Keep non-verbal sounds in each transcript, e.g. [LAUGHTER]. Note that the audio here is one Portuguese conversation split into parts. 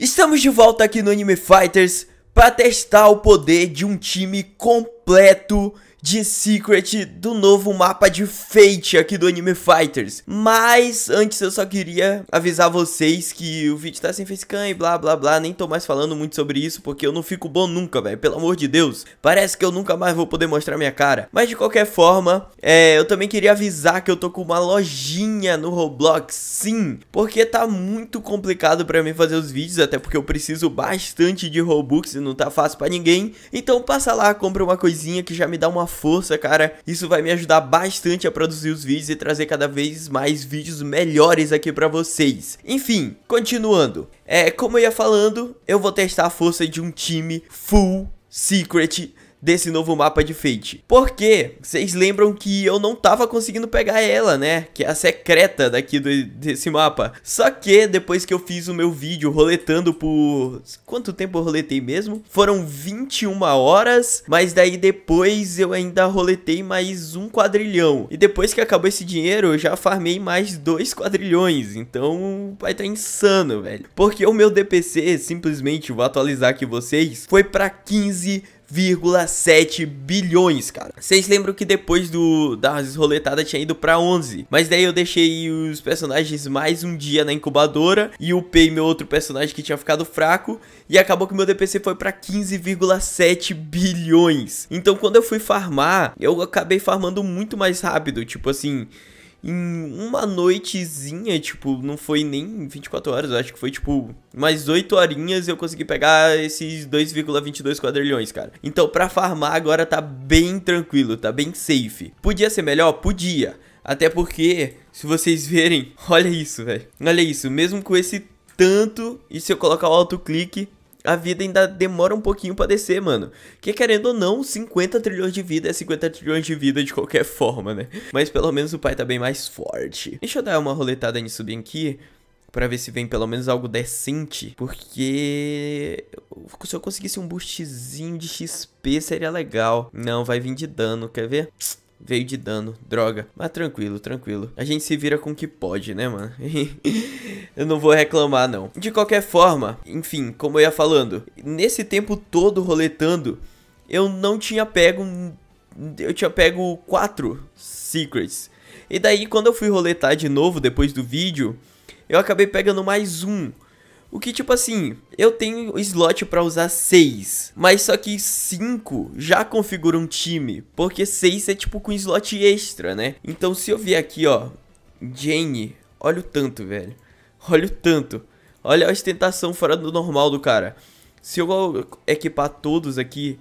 Estamos de volta aqui no Anime Fighters para testar o poder de um time completo de Secret do novo mapa de Fate aqui do Anime Fighters. Mas antes eu só queria avisar vocês que o vídeo tá sem facecam e blá blá blá, nem tô mais falando muito sobre isso porque eu não fico bom nunca, velho, pelo amor de Deus. Parece que eu nunca mais vou poder mostrar minha cara. Mas de qualquer forma, é, eu também queria avisar que eu tô com uma lojinha no Roblox, sim, porque tá muito complicado pra mim fazer os vídeos, até porque eu preciso bastante de Robux e não tá fácil pra ninguém. Então passa lá, compra uma coisinha que já me dá uma força, cara. Isso vai me ajudar bastante a produzir os vídeos e trazer cada vez mais vídeos melhores aqui pra vocês. Enfim, continuando. É, como eu ia falando, eu vou testar a força de um time full secret desse novo mapa de Fate. Porque vocês lembram que eu não tava conseguindo pegar ela, né? Que é a secreta daqui do, desse mapa. Só que depois que eu fiz o meu vídeo roletando por... Quanto tempo eu roletei mesmo? Foram 21 horas, mas daí depois eu ainda roletei mais um quadrilhão. E depois que acabou esse dinheiro, eu já farmei mais dois quadrilhões. Então vai tá insano, velho. Porque o meu DPC, simplesmente vou atualizar aqui vocês, foi pra 15 1,7 bilhões, cara. Vocês lembram que depois do das roletadas tinha ido pra 11, mas daí eu deixei os personagens mais um dia na incubadora e upei meu outro personagem que tinha ficado fraco e acabou que meu DPC foi pra 15,7 bilhões. Então quando eu fui farmar, eu acabei farmando muito mais rápido, tipo assim em uma noitezinha, tipo, não foi nem 24 horas, eu acho que foi tipo mais 8 horinhas eu consegui pegar esses 2,22 quadrilhões, cara. Então, pra farmar agora tá bem tranquilo, tá bem safe. Podia ser melhor? Podia. Até porque, se vocês verem, [LAUGHS] olha isso, velho. Olha isso, mesmo com esse tanto, e se eu colocar o clique a vida ainda demora um pouquinho para descer, mano. Que querendo ou não, 50 trilhões de vida é 50 trilhões de vida de qualquer [LAUGHS] forma, né? Mas pelo menos o pai tá bem mais forte. Deixa eu dar uma roletada nisso bem aqui. Pra ver se vem pelo menos algo decente. Porque. Se eu conseguisse um boostzinho de XP, seria legal. Não, vai vir de dano, quer ver? veio de dano, droga. Mas tranquilo, tranquilo. A gente se vira com o que pode, né, mano? [LAUGHS] eu não vou reclamar, não. De qualquer forma, enfim, como eu ia falando, nesse tempo todo roletando, eu não tinha pego... Eu tinha pego quatro secrets. E daí, quando eu fui roletar de novo depois do vídeo, eu acabei pegando mais um. O que tipo assim, eu tenho slot para usar 6, mas só que 5 já configura um time, porque 6 é tipo com slot extra, né? Então se eu vier aqui, ó, Jane, olha o tanto, velho. Olha o tanto. Olha a ostentação fora do normal do cara. Se eu equipar todos aqui,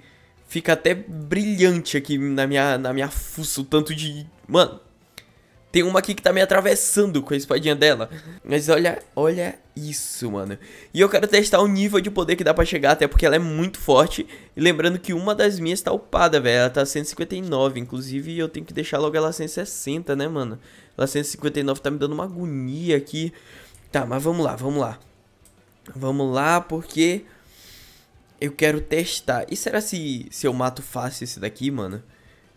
fica até brilhante aqui na minha, na minha fuça, o tanto de... Mano, tem uma aqui que tá me atravessando com a espadinha dela. Uhum. Mas olha, olha isso, mano. E eu quero testar o nível de poder que dá pra chegar, até porque ela é muito forte. E lembrando que uma das minhas tá upada, velho. Ela tá 159, inclusive eu tenho que deixar logo ela 160, né, mano? Ela 159 tá me dando uma agonia aqui. Tá, mas vamos lá, vamos lá. Vamos lá, porque eu quero testar. E será se, se eu mato fácil esse daqui, mano?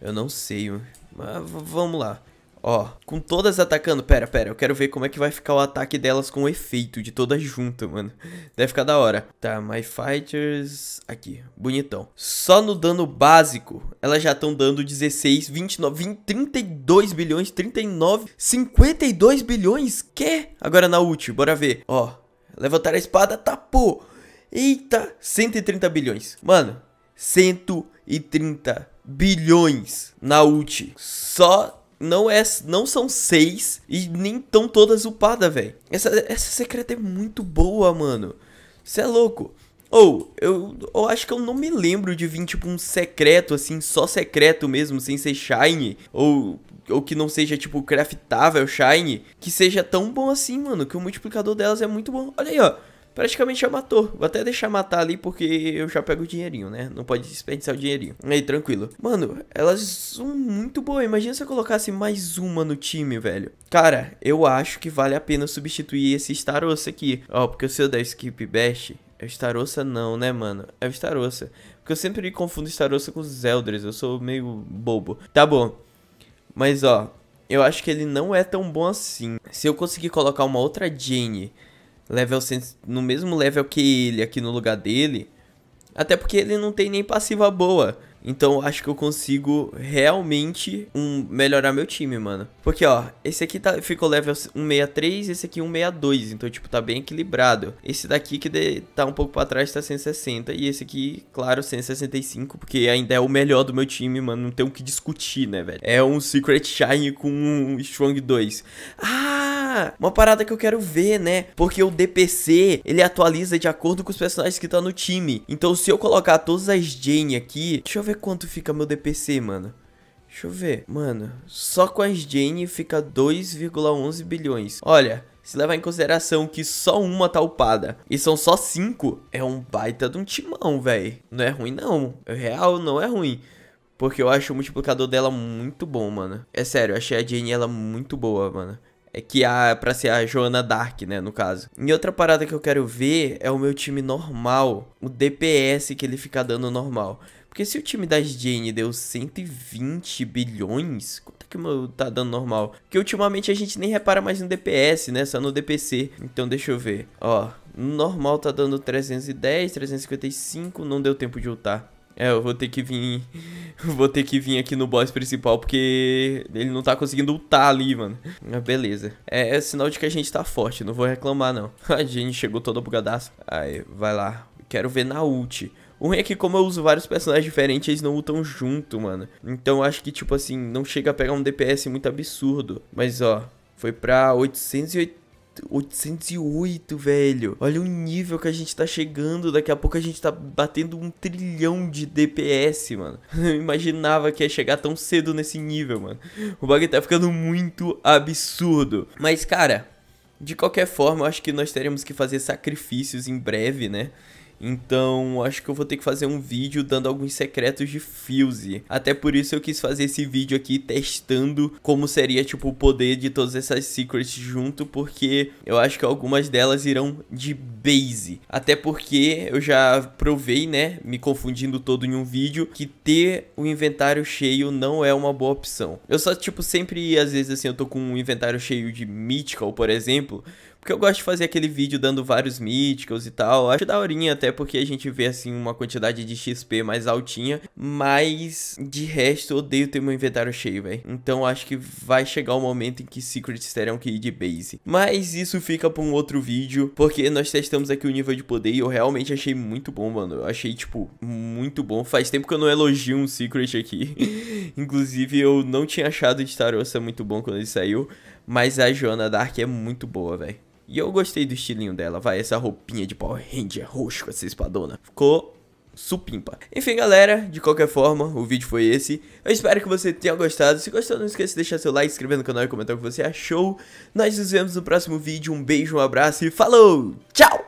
Eu não sei, mas vamos lá. Ó, com todas atacando, pera, pera, eu quero ver como é que vai ficar o ataque delas com o efeito de todas juntas, mano. Deve ficar da hora. Tá, My Fighters, aqui, bonitão. Só no dano básico, elas já estão dando 16, 29, 20, 32 bilhões, 39, 52 bilhões, que? Agora na ult, bora ver. Ó, levantar a espada, tapou. Tá, Eita, 130 bilhões. Mano, 130 bilhões na ult. Só não, é, não são seis e nem estão todas upadas, velho. Essa, essa secreta é muito boa, mano. Você é louco. Ou, oh, eu, eu acho que eu não me lembro de vir, tipo, um secreto, assim, só secreto mesmo, sem ser shiny. Ou, ou que não seja, tipo, craftável shiny. Que seja tão bom assim, mano, que o multiplicador delas é muito bom. Olha aí, ó praticamente já é matou. Vou até deixar matar ali porque eu já pego o dinheirinho, né? Não pode desperdiçar o dinheirinho. Aí, tranquilo. Mano, elas são muito boas. Imagina se eu colocasse mais uma no time, velho. Cara, eu acho que vale a pena substituir esse Starossa aqui. Ó, porque se eu der skip bash... É o Starossa não, né, mano? É o Starossa. Porque eu sempre confundo Starossa com os Elders. Eu sou meio bobo. Tá bom. Mas, ó... Eu acho que ele não é tão bom assim. Se eu conseguir colocar uma outra Jane level no mesmo level que ele aqui no lugar dele. Até porque ele não tem nem passiva boa. Então acho que eu consigo realmente um, melhorar meu time, mano. Porque, ó, esse aqui tá, ficou level 163, esse aqui 162. Então, tipo, tá bem equilibrado. Esse daqui que de, tá um pouco pra trás tá 160. E esse aqui, claro, 165. Porque ainda é o melhor do meu time, mano. Não tem o que discutir, né, velho? É um Secret Shine com um Strong 2. Ah, uma, parada que eu quero ver, né? Porque o DPC, ele atualiza de acordo com os personagens que tá no time. Então se eu colocar todas as Jane aqui, deixa eu ver quanto fica meu DPC, mano. Deixa eu ver. Mano, só com as Jane fica 2,11 bilhões. Olha, se levar em consideração que só uma tá upada e são só cinco, é um baita de um timão, velho. Não é ruim, não. É real, não é ruim. Porque eu acho o multiplicador dela muito bom, mano. É sério, achei a Jane ela muito boa, mano. É que a para ser a Joana Dark, né, no caso. E outra parada que eu quero ver é o meu time normal, o DPS que ele fica dando normal. Porque se o time da Jane deu 120 bilhões, quanto é que o meu tá dando normal? Porque ultimamente a gente nem repara mais no DPS, né? Só no DPC. Então deixa eu ver. Ó, normal tá dando 310, 355, não deu tempo de ultar. É, eu vou ter que vir. [LAUGHS] Vou ter que vir aqui no boss principal porque ele não tá conseguindo ultar ali, mano. Beleza. É, é sinal de que a gente tá forte, não vou reclamar, não. [LAUGHS] A gente chegou toda bugadaça. Aí, vai lá. Quero ver na ult. O ruim é que como eu uso vários personagens diferentes, eles não lutam junto, mano. Então acho que, tipo assim, não chega a pegar um DPS muito absurdo. Mas, ó, foi pra 880 808, velho. Olha o nível que a gente tá chegando. Daqui a pouco a gente tá batendo um trilhão de DPS, mano. [LAUGHS] Eu imaginava que ia chegar tão cedo nesse nível, mano. O bagulho tá ficando muito absurdo. Mas, cara, de qualquer forma, eu acho que nós teremos que fazer sacrifícios em breve, né? Então, acho que eu vou ter que fazer um vídeo dando alguns secretos de Fuse. Até por isso eu quis fazer esse vídeo aqui testando como seria, tipo, o poder de todas essas secrets junto, porque eu acho que algumas delas irão de base. Até porque eu já provei, né, me confundindo todo em um vídeo, que ter o inventário cheio não é uma boa opção. Eu só, tipo, sempre, às vezes, assim, eu tô com um inventário cheio de Mythical, por exemplo, porque eu gosto de fazer aquele vídeo dando vários míticos e tal. Acho daorinha até porque a gente vê assim uma quantidade de XP mais altinha. Mas de resto eu odeio ter meu inventário cheio, velho. Então acho que vai chegar o momento em que Secrets terão que ir é de base. Mas isso fica pra um outro vídeo. Porque nós testamos aqui o nível de poder e eu realmente achei muito bom, mano. Eu achei, tipo, muito bom. Faz tempo que eu não elogio um Secret aqui. [LAUGHS] Inclusive eu não tinha achado de Wars muito bom quando ele saiu. Mas a Joana Dark é muito boa, velho. E eu gostei do estilinho dela, vai, essa roupinha de Power Ranger roxo com essa espadona. Ficou supimpa. Enfim, galera, de qualquer forma, o vídeo foi esse. Eu espero que você tenha gostado. Se gostou, não esqueça de deixar seu like, inscrever no canal e comentar o que você achou. Nós nos vemos no próximo vídeo. Um beijo, um abraço e falou! Tchau!